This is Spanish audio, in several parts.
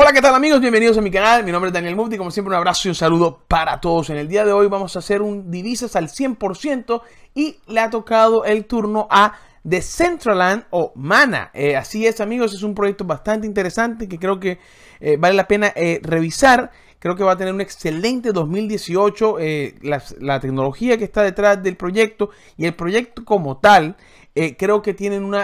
Hola, ¿qué tal amigos? Bienvenidos a mi canal. Mi nombre es Daniel Mufti. Como siempre, un abrazo y un saludo para todos. En el día de hoy vamos a hacer un divisas al 100% y le ha tocado el turno a Decentraland o Mana. Eh, así es, amigos, es un proyecto bastante interesante que creo que eh, vale la pena eh, revisar. Creo que va a tener un excelente 2018. La, la, tecnología que está detrás del proyecto y el proyecto como tal, creo que tienen un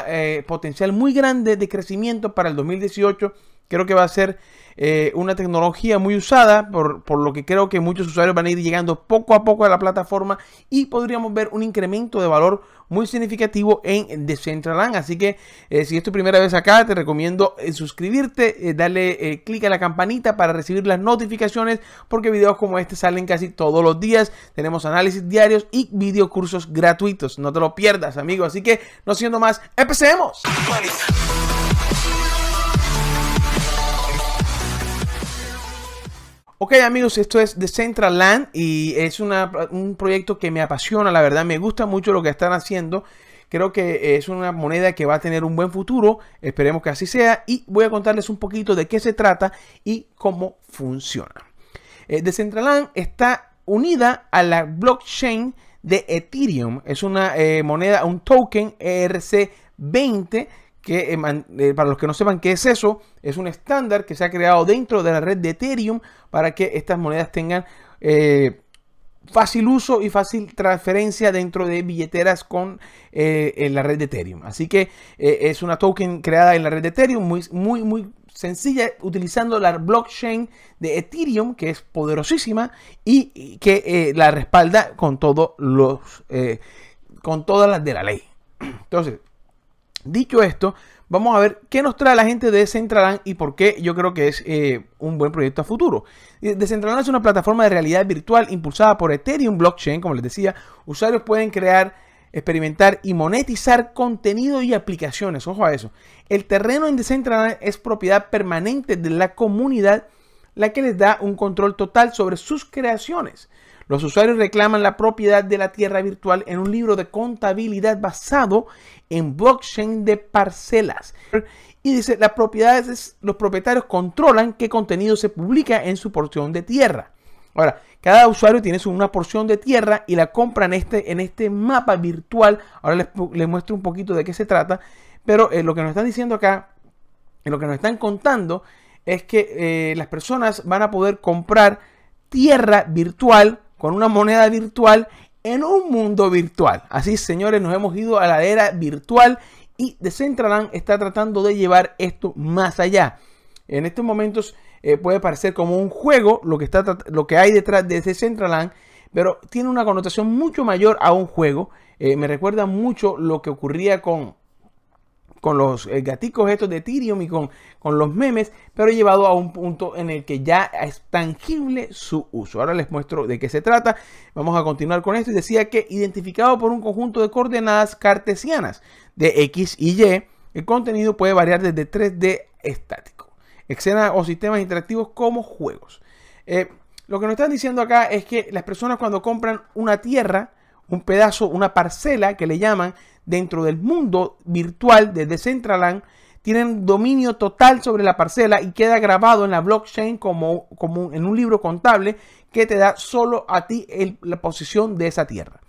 potencial muy grande de crecimiento para el 2018 Creo que va a ser eh, una tecnología muy usada, por, lo que creo que muchos usuarios van a ir llegando poco a poco a la plataforma y podríamos ver un incremento de valor muy significativo en Decentraland. Así que eh, si es tu primera vez acá, te recomiendo eh, suscribirte, darle clic a la campanita para recibir las notificaciones porque videos como este salen casi todos los días. Tenemos análisis diarios y videocursos gratuitos. No te lo pierdas, amigo. Así que no siendo más, empecemos. Ok amigos, esto es The Central Land y es un proyecto que me apasiona, la verdad, me gusta mucho lo que están haciendo. Creo que es una moneda que va a tener un buen futuro, esperemos que así sea y voy a contarles un poquito de qué se trata y cómo funciona. Eh, Decentraland está unida a la blockchain de Ethereum, es una eh, moneda, un token ERC20 que eh, eh, para los que no sepan qué es eso, es un estándar que se ha creado dentro de la red de Ethereum para que estas monedas tengan eh, fácil uso y fácil transferencia dentro de billeteras con la red de Ethereum. Así que es una token creada en la red de Ethereum, muy, muy, muy sencilla, utilizando la blockchain de Ethereum, que es poderosísima y que la respalda con todos los con todas las de la ley. Entonces, Dicho esto, vamos a ver qué nos trae la gente de Decentraland y por qué yo creo que es eh, un buen proyecto a futuro. Eh, Decentraland es una plataforma de realidad virtual impulsada por Ethereum Blockchain, como les decía. Usuarios pueden crear, experimentar y monetizar contenido y aplicaciones. Ojo a eso. El terreno en Decentraland es propiedad permanente de la comunidad, la que les da un control total sobre sus creaciones. Los usuarios reclaman la propiedad de la tierra virtual en un libro de contabilidad basado en blockchain de parcelas. Y dice, las propiedades, los propietarios controlan qué contenido se publica en su porción de tierra. Ahora, cada usuario tiene una porción de tierra y la compran en este, en este mapa virtual. Ahora les, muestro un poquito de qué se trata. Pero eh, lo que nos están diciendo acá, lo que nos están contando, es que eh, las personas van a poder comprar tierra virtual con una moneda virtual en un mundo virtual. Así, señores, nos hemos ido a la era virtual y Decentraland está tratando de llevar esto más allá. En estos momentos eh, puede parecer como un juego lo que, está, lo que hay detrás de Decentraland, pero tiene una connotación mucho mayor a un juego. Eh, me recuerda mucho lo que ocurría con con los eh, gaticos estos de Tyrion y con, con los memes, pero llevado a un punto en el que ya es tangible su uso. Ahora les muestro de qué se trata. Vamos a continuar con esto. Y decía que identificado por un conjunto de coordenadas cartesianas de X y Y, el contenido puede variar desde 3D estático, escenas o sistemas interactivos como juegos. Eh, lo que nos están diciendo acá es que las personas cuando compran una tierra, un pedazo, una parcela que le llaman, dentro del mundo virtual de Decentraland tienen dominio total sobre la parcela y queda grabado en la blockchain como, en un libro contable que te da solo a ti la posición de esa tierra.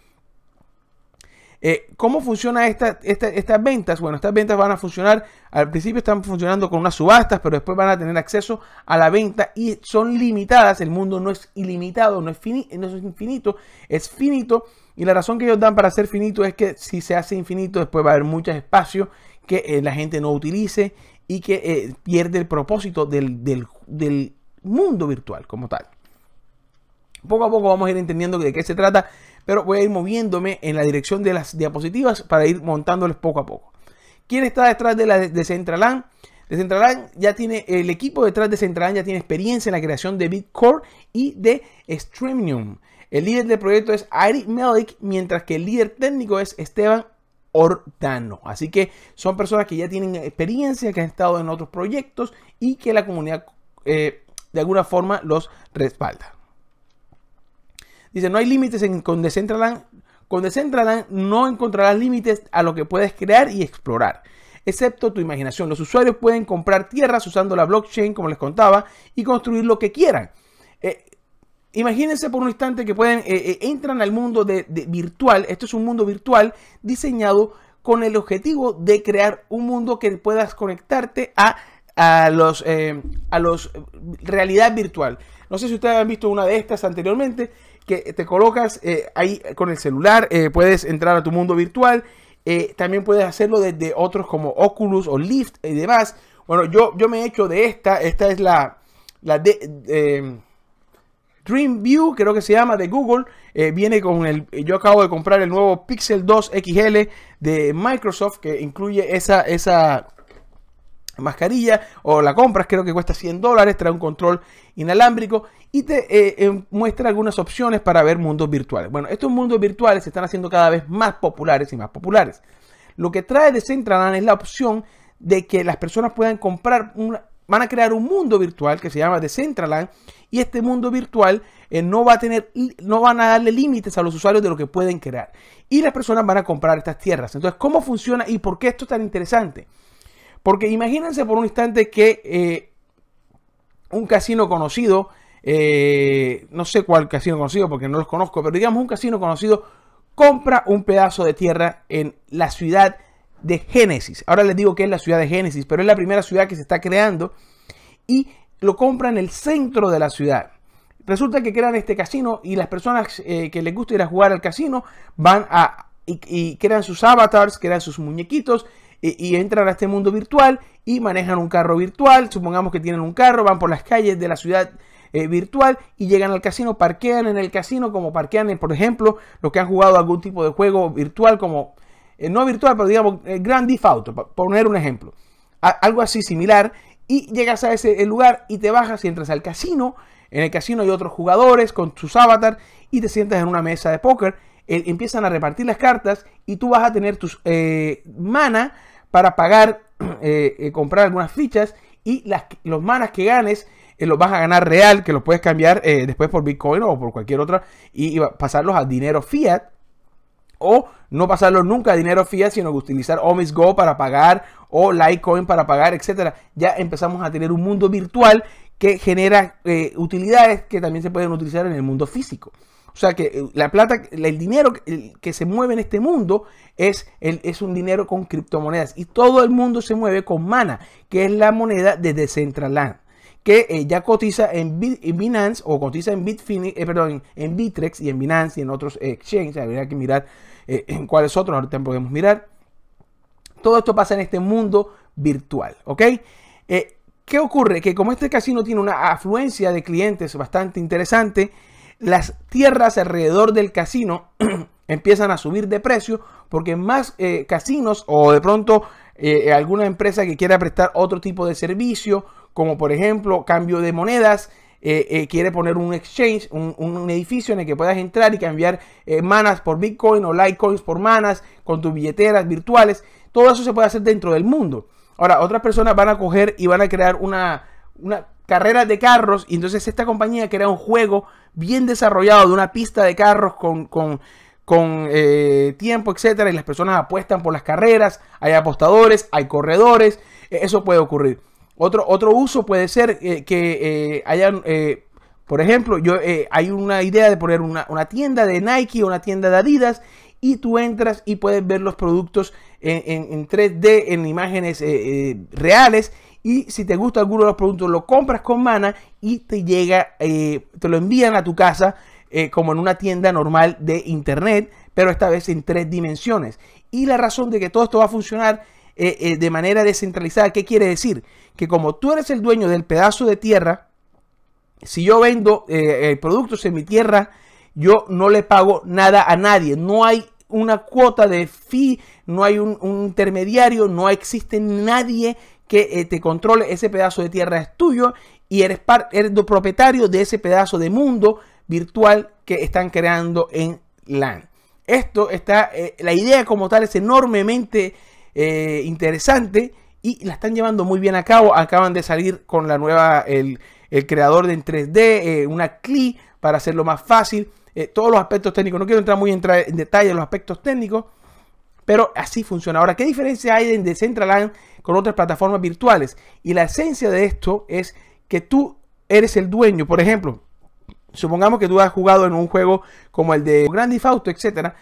Eh, ¿Cómo funcionan estas ventas? Bueno, estas ventas van a funcionar, al principio están funcionando con unas subastas, pero después van a tener acceso a la venta y son limitadas, el mundo no es ilimitado, no es, no es infinito, es finito y la razón que ellos dan para ser finito es que si se hace infinito, después va a haber muchos espacios que eh, la gente no utilice y que eh, pierde el propósito del, mundo virtual como tal. Poco a poco vamos a ir entendiendo de qué se trata, pero voy a ir moviéndome en la dirección de las diapositivas para ir montándoles poco a poco. ¿Quién está detrás de la de ya tiene, el equipo detrás de Centralan ya tiene experiencia en la creación de Bitcore y de Streamium. El líder del proyecto es Ari Melik, mientras que el líder técnico es Esteban Ortano. Así que son personas que ya tienen experiencia, que han estado en otros proyectos y que la comunidad eh, de alguna forma los respalda. Dice, no hay límites en, con Decentraland. Con Decentraland no encontrarás límites a lo que puedes crear y explorar, excepto tu imaginación. Los usuarios pueden comprar tierras usando la blockchain, como les contaba, y construir lo que quieran. Eh, Imagínense por un instante que pueden, eh, eh, entran al mundo de, virtual, esto es un mundo virtual diseñado con el objetivo de crear un mundo que puedas conectarte a a los eh, a los realidad virtual. No sé si ustedes han visto una de estas anteriormente que te colocas ahí con el celular, puedes entrar a tu mundo virtual, también puedes hacerlo desde otros como Oculus o Lyft y demás. Bueno, yo, yo me he hecho de esta, esta es la, la de, Dream View, creo que se llama, de Google. Eh, viene con el, yo acabo de comprar el nuevo Pixel 2 XL de Microsoft, que incluye esa, esa mascarilla o la compras, creo que cuesta 100 dólares, trae un control inalámbrico y te eh, eh, muestra algunas opciones para ver mundos virtuales. Bueno, estos mundos virtuales se están haciendo cada vez más populares y más populares. Lo que trae de Centralan es la opción de que las personas puedan comprar una, van a crear un mundo virtual que se llama Decentraland y este mundo virtual eh, no va a tener, no van a darle límites a los usuarios de lo que pueden crear y las personas van a comprar estas tierras. Entonces, ¿cómo funciona y por qué esto es tan interesante? Porque imagínense por un instante que eh, un casino conocido, eh, no sé cuál casino conocido porque no los conozco, pero digamos un casino conocido compra un pedazo de tierra en la ciudad de Génesis. Ahora les digo que es la ciudad de Génesis, pero es la primera ciudad que se está creando y lo compran el centro de la ciudad. Resulta que crean este casino y las personas eh, que les gusta ir a jugar al casino van a y, crean sus avatars, crean sus muñequitos y, entran a este mundo virtual y manejan un carro virtual. Supongamos que tienen un carro, van por las calles de la ciudad eh, virtual y llegan al casino, parquean en el casino como parquean, en, por ejemplo, los que han jugado algún tipo de juego virtual como eh, no virtual, pero digamos eh, Grand para poner un ejemplo. algo así similar. Y llegas a ese lugar y te bajas y entras al casino. En el casino hay otros jugadores con sus avatars y te sientas en una mesa de póker. empiezan a repartir las cartas y tú vas a tener tus eh, mana para pagar, comprar algunas fichas y las, los manas que ganes los vas a ganar real, que los puedes cambiar después por Bitcoin o por cualquier otra y pasarlos a dinero fiat o no pasarlo nunca a dinero fiat, sino que utilizar Omis Go para pagar o Litecoin para pagar, etcétera. Ya empezamos a tener un mundo virtual que genera eh, utilidades que también se pueden utilizar en el mundo físico. O sea que eh, la plata, el dinero que se mueve en este mundo es, es un dinero con criptomonedas. Y todo el mundo se mueve con mana, que es la moneda de Decentraland que eh, ya cotiza en, Bit, Binance o cotiza en Bitfinex, eh, perdón, en Bitrex y en Binance y en otros exchanges. Habría que mirar eh, en cuáles otros, ahorita podemos mirar. Todo esto pasa en este mundo virtual, ¿ok? ¿Qué ocurre? Que como este casino tiene una afluencia de clientes bastante interesante, las tierras alrededor del casino empiezan a subir de precio porque más casinos o de pronto alguna empresa que quiera prestar otro tipo de servicio como por ejemplo cambio de monedas. Eh, eh, quiere poner un exchange, un, edificio en el que puedas entrar y cambiar eh, manas por Bitcoin o Litecoins por manas con tus billeteras virtuales. Todo eso se puede hacer dentro del mundo. Ahora, otras personas van a coger y van a crear una, carrera de carros y entonces esta compañía crea un juego bien desarrollado de una pista de carros con... con tiempo, etcétera, y las personas apuestan por las carreras, hay apostadores, hay corredores, e-, eso puede ocurrir. Otro, uso puede ser eh, que eh, hayan, eh, por ejemplo, yo, hay una idea de poner una, tienda de Nike o una tienda de Adidas y tú entras y puedes ver los productos en, 3D, en imágenes reales. Y si te gusta alguno de los productos, lo compras con mana y te llega, te lo envían a tu casa como en una tienda normal de internet, pero esta vez en tres dimensiones. Y la razón de que todo esto va a funcionar eh, eh, de manera descentralizada. ¿Qué quiere decir? Que como tú eres el dueño del pedazo de tierra, si yo vendo eh, productos en mi tierra, yo no le pago nada a nadie. No hay una cuota de fee, no hay un, intermediario, no existe nadie que te controle. Ese pedazo de tierra es tuyo y eres, parte eres propietario de ese pedazo de mundo virtual que están creando en LAN. Esto está, la idea como tal es enormemente eh, interesante y la están llevando muy bien a cabo. Acaban de salir con la nueva, el, creador de en 3D, eh, una CLI para hacerlo más fácil. Eh, todos los aspectos técnicos, no quiero entrar muy en, detalle en los aspectos técnicos, pero así funciona. Ahora, ¿qué diferencia hay de Centraland con otras plataformas virtuales? Y la esencia de esto es que tú eres el dueño. Por ejemplo, supongamos que tú has jugado en un juego como el de Grand Theft Auto, etcétera,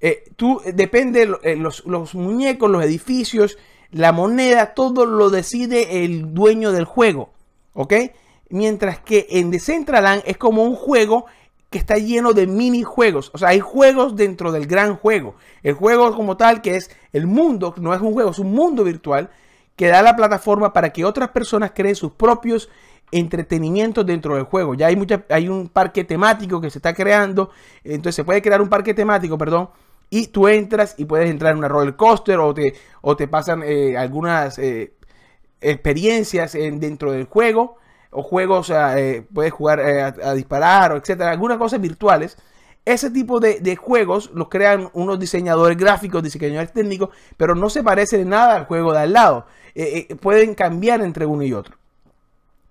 eh, tú, eh, depende, eh, los, muñecos, los edificios, la moneda, todo lo decide el dueño del juego. ¿Ok? Mientras que en Decentraland es como un juego que está lleno de minijuegos. O sea, hay juegos dentro del gran juego. El juego como tal, que es el mundo, no es un juego, es un mundo virtual, que da la plataforma para que otras personas creen sus propios entretenimiento dentro del juego. Ya hay, hay un parque temático que se está creando, entonces se puede crear un parque temático, perdón, y tú entras y puedes entrar en una roller coaster o te, o te pasan eh, algunas eh, experiencias en, dentro del juego o juegos, eh, puedes jugar a, disparar o etcétera, algunas cosas virtuales. Ese tipo de, juegos los crean unos diseñadores gráficos, diseñadores técnicos, pero no se parece nada al juego de al lado. pueden cambiar entre uno y otro.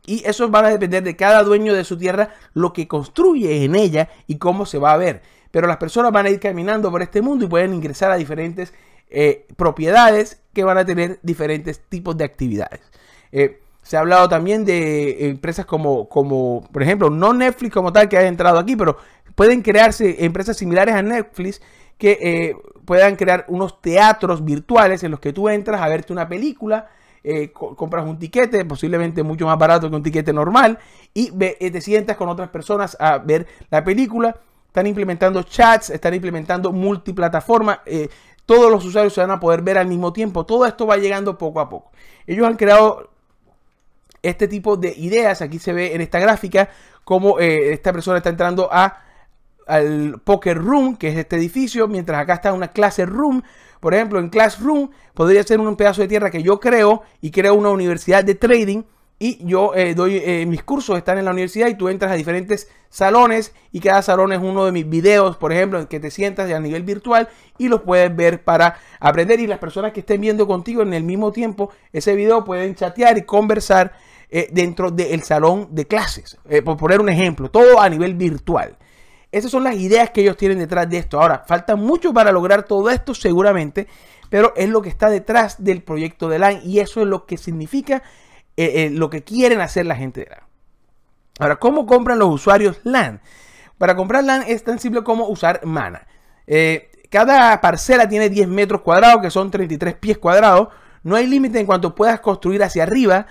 Y eso va a depender de cada dueño de su tierra, lo que construye en ella y cómo se va a ver. Pero las personas van a ir caminando por este mundo y pueden ingresar a diferentes eh, propiedades que van a tener diferentes tipos de actividades. Eh, se ha hablado también de empresas como, como, por ejemplo, no Netflix como tal que ha entrado aquí, pero pueden crearse empresas similares a Netflix que eh, puedan crear unos teatros virtuales en los que tú entras a verte una película eh, compras un tiquete, posiblemente mucho más barato que un tiquete normal, y eh, te sientas con otras personas a ver la película. Están implementando chats, están implementando multiplataforma. Eh, todos los usuarios se van a poder ver al mismo tiempo. Todo esto va llegando poco a poco. Ellos han creado este tipo de ideas. Aquí se ve en esta gráfica cómo esta persona está entrando a, al Poker Room, que es este edificio, mientras acá está una clase room por ejemplo, en Classroom podría ser un pedazo de tierra que yo creo y creo una universidad de trading y yo eh, doy eh, mis cursos están en la universidad y tú entras a diferentes salones y cada salón es uno de mis videos, por ejemplo, en que te sientas a nivel virtual y los puedes ver para aprender y las personas que estén viendo contigo en el mismo tiempo ese video pueden chatear y conversar eh, dentro del salón de clases, por poner un ejemplo, todo a nivel virtual. Esas son las ideas que ellos tienen detrás de esto. Ahora, falta mucho para lograr todo esto seguramente, pero es lo que está detrás del proyecto de LAN y eso es lo que significa eh, eh, lo que quieren hacer la gente de LAN. Ahora, ¿cómo compran los usuarios LAN? Para comprar LAN es tan simple como usar mana. Eh, cada parcela tiene 10 metros cuadrados, que son 33 pies cuadrados. No hay límite en cuanto puedas construir hacia arriba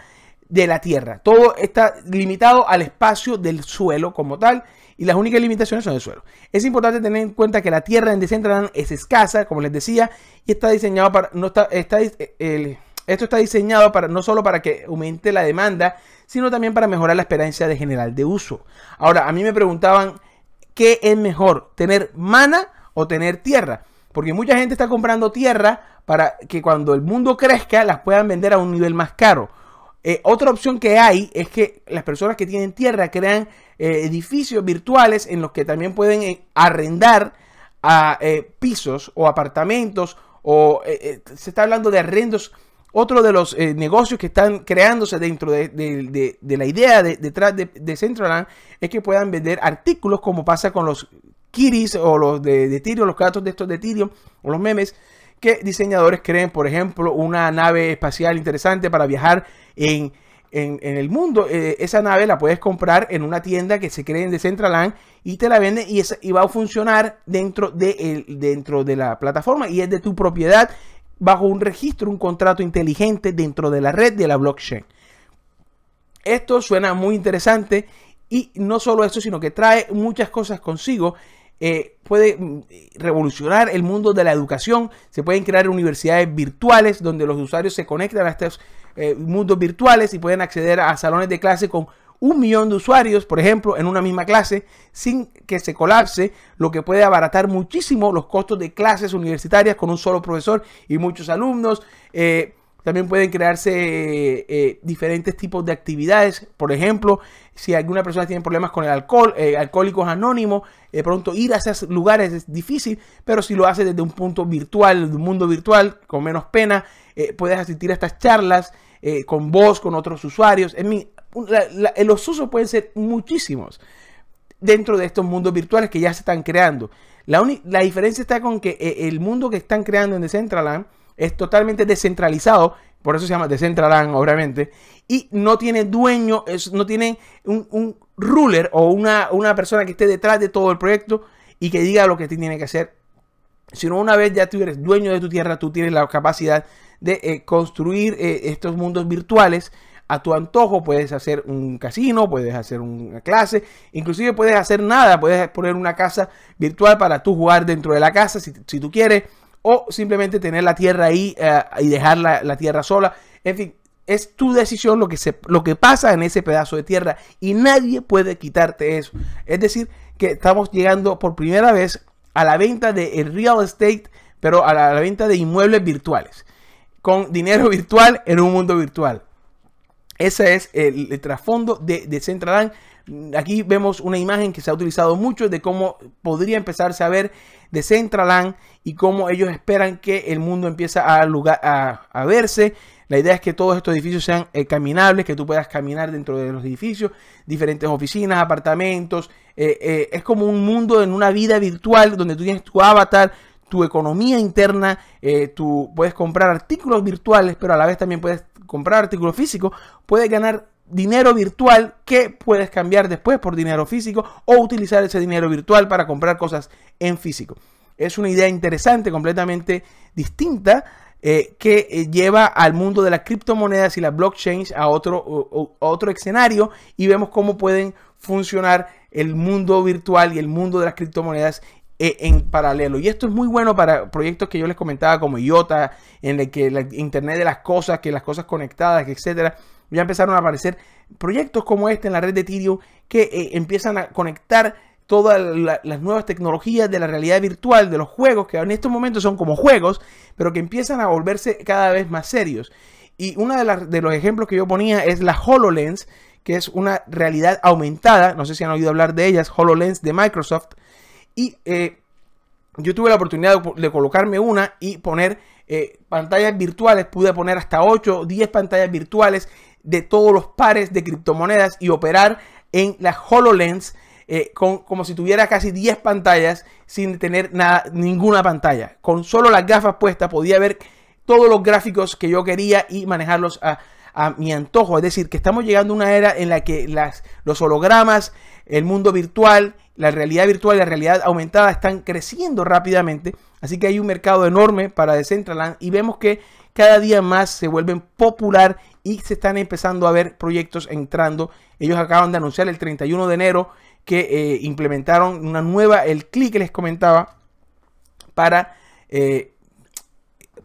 de la tierra. Todo está limitado al espacio del suelo como tal y las únicas limitaciones son el suelo. Es importante tener en cuenta que la tierra en Decentraland es escasa, como les decía, y está diseñado para no está, eh, esto está diseñado para no solo para que aumente la demanda, sino también para mejorar la esperanza de general de uso. Ahora, a mí me preguntaban qué es mejor, tener mana o tener tierra, porque mucha gente está comprando tierra para que cuando el mundo crezca las puedan vender a un nivel más caro. Eh, otra opción que hay es que las personas que tienen tierra crean eh, edificios virtuales en los que también pueden eh, arrendar a pisos o apartamentos o se está hablando de arrendos. Otro de los negocios que están creándose dentro de, la idea detrás de, Centraland es que puedan vender artículos como pasa con los kiris o los de, Tirio, los gatos de estos de Tirio o los memes que diseñadores creen, por ejemplo, una nave espacial interesante para viajar en, el mundo. Eh, esa nave la puedes comprar en una tienda que se cree en Decentraland y te la venden y, va a funcionar dentro de, dentro de la plataforma y es de tu propiedad bajo un registro, un contrato inteligente dentro de la red de la blockchain. Esto suena muy interesante y no solo eso, sino que trae muchas cosas consigo eh, puede mm, revolucionar el mundo de la educación. Se pueden crear universidades virtuales donde los usuarios se conectan a estos eh, mundos virtuales y pueden acceder a salones de clase con un millón de usuarios, por ejemplo, en una misma clase, sin que se colapse, lo que puede abaratar muchísimo los costos de clases universitarias con un solo profesor y muchos alumnos. Eh, también pueden crearse eh, eh, diferentes tipos de actividades. Por ejemplo, si alguna persona tiene problemas con el alcohol, eh, alcohólicos anónimos, de pronto ir a esos lugares es difícil, pero si lo haces desde un punto virtual, desde un mundo virtual, con menos pena, puedes asistir a estas charlas con vos, con otros usuarios. En mi, los usos pueden ser muchísimos dentro de estos mundos virtuales que ya se están creando. La, la diferencia está con que el mundo que están creando en Decentraland es totalmente descentralizado, por eso se llama Decentraland, obviamente, y no tiene dueño, es, no tiene un, ruler o una, persona que esté detrás de todo el proyecto y que diga lo que tiene que hacer. Sino una vez ya tú eres dueño de tu tierra, tú tienes la capacidad de eh, construir eh, estos mundos virtuales a tu antojo. Puedes hacer un casino, puedes hacer una clase, inclusive puedes hacer nada, puedes poner una casa virtual para tú jugar dentro de la casa si tú quieres o simplemente tener la tierra ahí eh, y dejar la, tierra sola. En fin, es tu decisión lo que, se, lo que pasa en ese pedazo de tierra y nadie puede quitarte eso. Es decir, que estamos llegando por primera vez a la venta de eh, real estate, pero a la, venta de inmuebles virtuales, con dinero virtual en un mundo virtual. Ese es el, trasfondo de, de Aquí vemos una imagen que se ha utilizado mucho de cómo podría empezarse a ver de Centraland y cómo ellos esperan que el mundo empiece a, verse. La idea es que todos estos edificios sean eh, caminables, que tú puedas caminar dentro de los edificios, diferentes oficinas, apartamentos. Eh, eh, es como un mundo en una vida virtual donde tú tienes tu avatar, tu economía interna, tú puedes comprar artículos virtuales, pero a la vez también puedes comprar artículos físicos, puedes ganar dinero virtual que puedes cambiar después por dinero físico o utilizar ese dinero virtual para comprar cosas en físico. Es una idea interesante, completamente distinta, eh, que eh, lleva al mundo de las criptomonedas y las blockchains a otro, otro escenario y vemos cómo pueden funcionar el mundo virtual y el mundo de las criptomonedas eh, en paralelo. Y esto es muy bueno para proyectos que yo les comentaba como IOTA, en el que el Internet de las cosas, que las cosas conectadas, etcétera, ya empezaron a aparecer proyectos como este en la red de Ethereum que eh, empiezan a conectar todas las nuevas tecnologías de la realidad virtual, de los juegos, que en estos momentos son como juegos, pero que empiezan a volverse cada vez más serios. Y uno de, los ejemplos que yo ponía es la HoloLens, que es una realidad aumentada, no sé si han oído hablar de ellas, HoloLens de Microsoft. Y eh, yo tuve la oportunidad de, colocarme una y poner eh, pantallas virtuales, pude poner hasta 8 o 10 pantallas virtuales de todos los pares de criptomonedas y operar en la HoloLens eh, con, como si tuviera casi 10 pantallas sin tener nada, ninguna pantalla. Con solo las gafas puestas podía ver todos los gráficos que yo quería y manejarlos a, mi antojo. Es decir, que estamos llegando a una era en la que las, los hologramas, el mundo virtual, la realidad virtual y la realidad aumentada están creciendo rápidamente. Así que hay un mercado enorme para Decentraland y vemos que cada día más se vuelven popular y se están empezando a ver proyectos entrando. Ellos acaban de anunciar el 31 de enero que eh, implementaron una nueva, el clic que les comentaba, para, eh,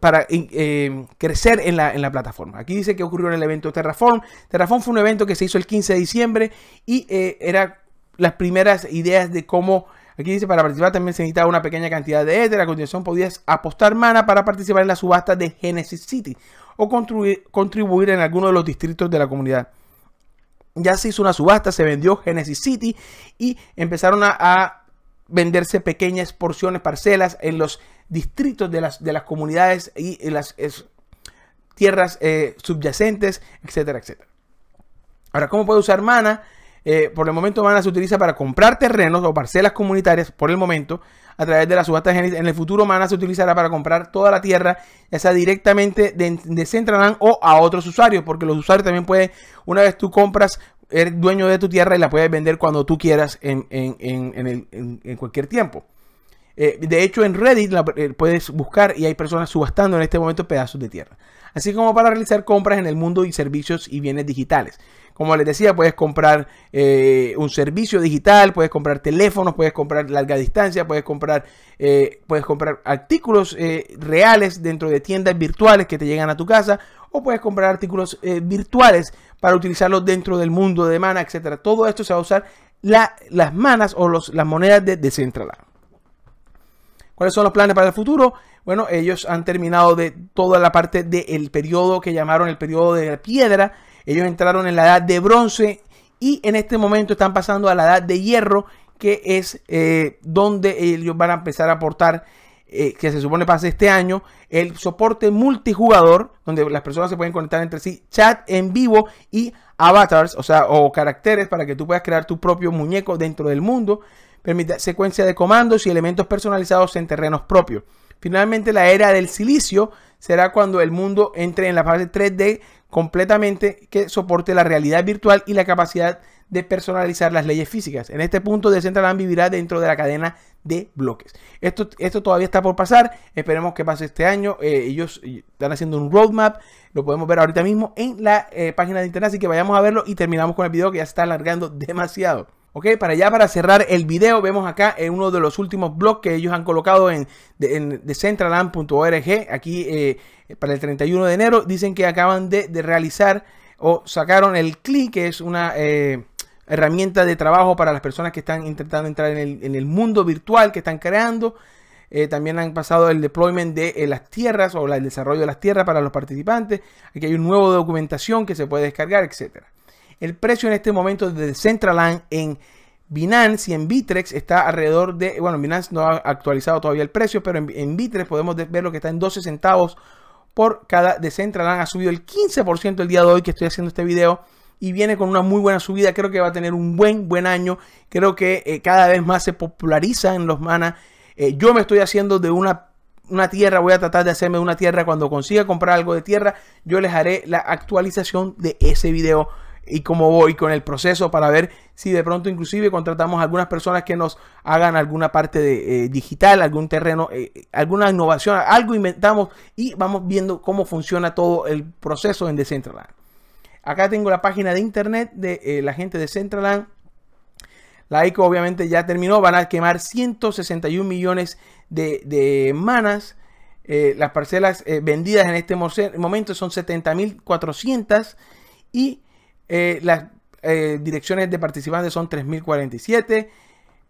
para eh, crecer en la, plataforma. Aquí dice que ocurrió en el evento Terraform. Terraform fue un evento que se hizo el 15 de diciembre y era las primeras ideas de cómo... Aquí dice, para participar también se necesitaba una pequeña cantidad de Ether. A continuación podías apostar mana para participar en la subasta de Genesis City o contribuir en alguno de los distritos de la comunidad. Ya se hizo una subasta, se vendió Genesis City y empezaron a, venderse pequeñas porciones, parcelas en los distritos de las, de las comunidades y en las tierras eh, subyacentes, etcétera, etcétera. Ahora, ¿cómo puede usar mana? Eh, por el momento mana se utiliza para comprar terrenos o parcelas comunitarias, por el momento, a través de la subasta En el futuro, Mana se utilizará para comprar toda la tierra, ya directamente de, de o a otros usuarios, porque los usuarios también pueden, una vez tú compras, eres dueño de tu tierra y la puedes vender cuando tú quieras en, cualquier tiempo. Eh, de hecho, en Reddit eh, puedes buscar y hay personas subastando en este momento pedazos de tierra, así como para realizar compras en el mundo y servicios y bienes digitales. Como les decía, puedes comprar eh, un servicio digital, puedes comprar teléfonos, puedes comprar larga distancia, puedes comprar, eh, puedes comprar artículos eh, reales dentro de tiendas virtuales que te llegan a tu casa o puedes comprar artículos virtuales para utilizarlos dentro del mundo de mana, etcétera. Todo esto se va a usar las manas o las monedas de Decentraland. ¿Cuáles son los planes para el futuro? Bueno, ellos han terminado de toda la parte del periodo que llamaron el periodo de la piedra, ellos entraron en la edad de bronce y en este momento están pasando a la edad de hierro, que es eh, donde ellos van a empezar a aportar, eh, que se supone pase este año, el soporte multijugador, donde las personas se pueden conectar entre sí, chat en vivo y avatars, o sea, o caracteres para que tú puedas crear tu propio muñeco dentro del mundo, permite secuencia de comandos y elementos personalizados en terrenos propios. Finalmente, la era del silicio será cuando el mundo entre en la fase 3D completamente que soporte la realidad virtual y la capacidad de personalizar las leyes físicas. En este punto, Decentraland vivirá dentro de la cadena de bloques. Esto, esto todavía está por pasar. Esperemos que pase este año. Eh, ellos eh, están haciendo un roadmap. Lo podemos ver ahorita mismo en la eh, página de internet. Así que vayamos a verlo y terminamos con el video que ya se está alargando demasiado. Ok, para ya para cerrar el video, vemos acá en uno de los últimos blogs que ellos han colocado en, decentraland.org, aquí eh, para el 31 de enero, dicen que acaban de, realizar o sacaron el CLI, que es una... Eh, herramienta de trabajo para las personas que están intentando entrar en el, mundo virtual que están creando. Eh, también han pasado el deployment de las tierras o el desarrollo de las tierras para los participantes. Aquí hay un nuevo documentación que se puede descargar, etcétera. El precio en este momento de Centraland en Binance y en Bitrex está alrededor de, bueno, Binance no ha actualizado todavía el precio, pero en, Bitrex podemos ver lo que está en 12 centavos por cada De Decentraland. Ha subido el 15% el día de hoy que estoy haciendo este video y viene con una muy buena subida. Creo que va a tener un buen, buen año. Creo que eh, cada vez más se populariza en los manas. Eh, yo me estoy haciendo de una una tierra, voy a tratar de hacerme una tierra. Cuando consiga comprar algo de tierra, yo les haré la actualización de ese video y cómo voy con el proceso para ver si de pronto inclusive contratamos algunas personas que nos hagan alguna parte de, eh, digital, algún terreno, eh, alguna innovación, algo inventamos y vamos viendo cómo funciona todo el proceso en Decentraland. Acá tengo la página de internet de eh, la gente de Centraland. La ICO obviamente ya terminó, van a quemar 161 millones de, manas. las parcelas vendidas en este momento son 70.400 y eh, las eh, direcciones de participantes son 3047.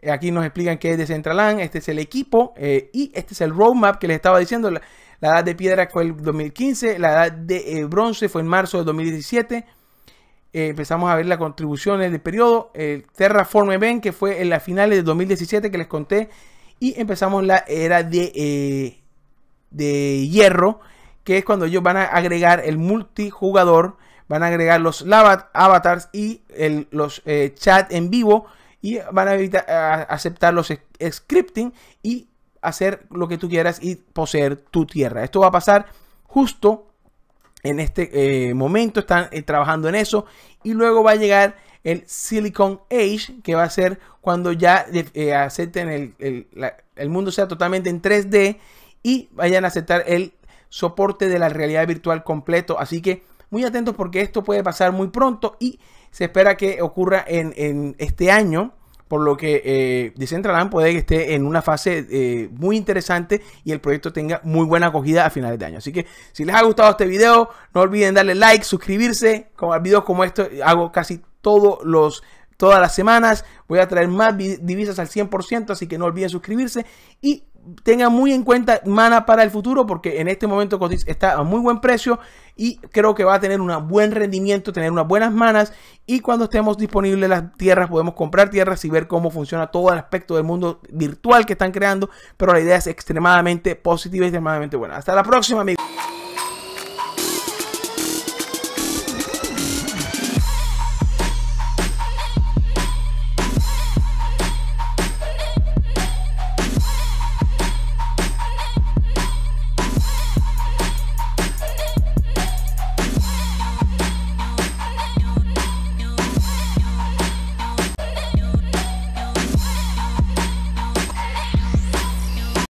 Eh, aquí nos explican que es de Decentraland. Este es el equipo y este es el roadmap que les estaba diciendo. La, edad de piedra fue el 2015, la edad de bronce fue en marzo de 2017. empezamos a ver las contribuciones de periodo. El Terraform Event, que fue en las finales de 2017 que les conté. Y empezamos la era de, de hierro, que es cuando ellos van a agregar el multijugador van a agregar los avatars y los eh, chat en vivo y van a, aceptar los scripting y hacer lo que tú quieras y poseer tu tierra. Esto va a pasar justo en este eh, momento, están eh, trabajando en eso y luego va a llegar el Silicon Age, que va a ser cuando ya acepten el, el, mundo sea totalmente en 3D y vayan a aceptar el soporte de la realidad virtual completo. Así que muy atentos porque esto puede pasar muy pronto y se espera que ocurra en, este año. Por lo que eh, Decentraland puede que esté en una fase eh, muy interesante y el proyecto tenga muy buena acogida a finales de año. Así que si les ha gustado este video, no olviden darle like, suscribirse. Con videos como esto hago casi todos los todas las semanas. Voy a traer más divisas al 100%, así que no olviden suscribirse. Y tenga muy en cuenta Mana para el futuro porque en este momento está a muy buen precio y creo que va a tener un buen rendimiento, tener unas buenas manas y cuando estemos disponibles las tierras podemos comprar tierras y ver cómo funciona todo el aspecto del mundo virtual que están creando, pero la idea es extremadamente positiva y extremadamente buena. Hasta la próxima amigos.